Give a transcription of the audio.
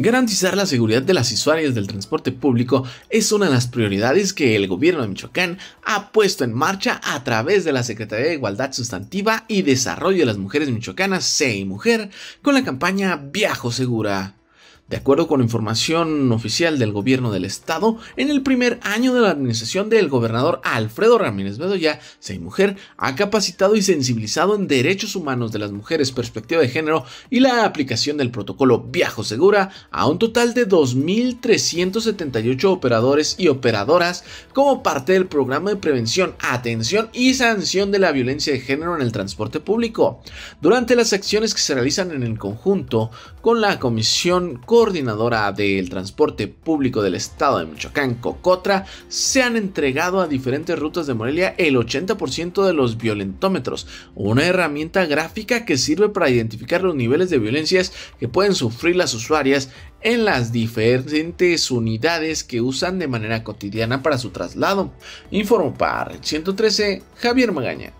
Garantizar la seguridad de las usuarias del transporte público es una de las prioridades que el gobierno de Michoacán ha puesto en marcha a través de la Secretaría de Igualdad Sustantiva y Desarrollo de las Mujeres Michoacanas, y Mujer, con la campaña Viajo Segura. De acuerdo con información oficial del gobierno del estado, en el primer año de la administración del gobernador Alfredo Ramírez Bedoya, Sei Mujer ha capacitado y sensibilizado en derechos humanos de las mujeres, perspectiva de género y la aplicación del protocolo Viajo Segura a un total de 2.378 operadores y operadoras como parte del programa de prevención, atención y sanción de la violencia de género en el transporte público. Durante las acciones que se realizan en el conjunto con la Comisión Coordinadora del Transporte Público del Estado de Michoacán, Cocotra, se han entregado a diferentes rutas de Morelia el 80% de los violentómetros, una herramienta gráfica que sirve para identificar los niveles de violencias que pueden sufrir las usuarias en las diferentes unidades que usan de manera cotidiana para su traslado. Informo para 113 Javier Magaña.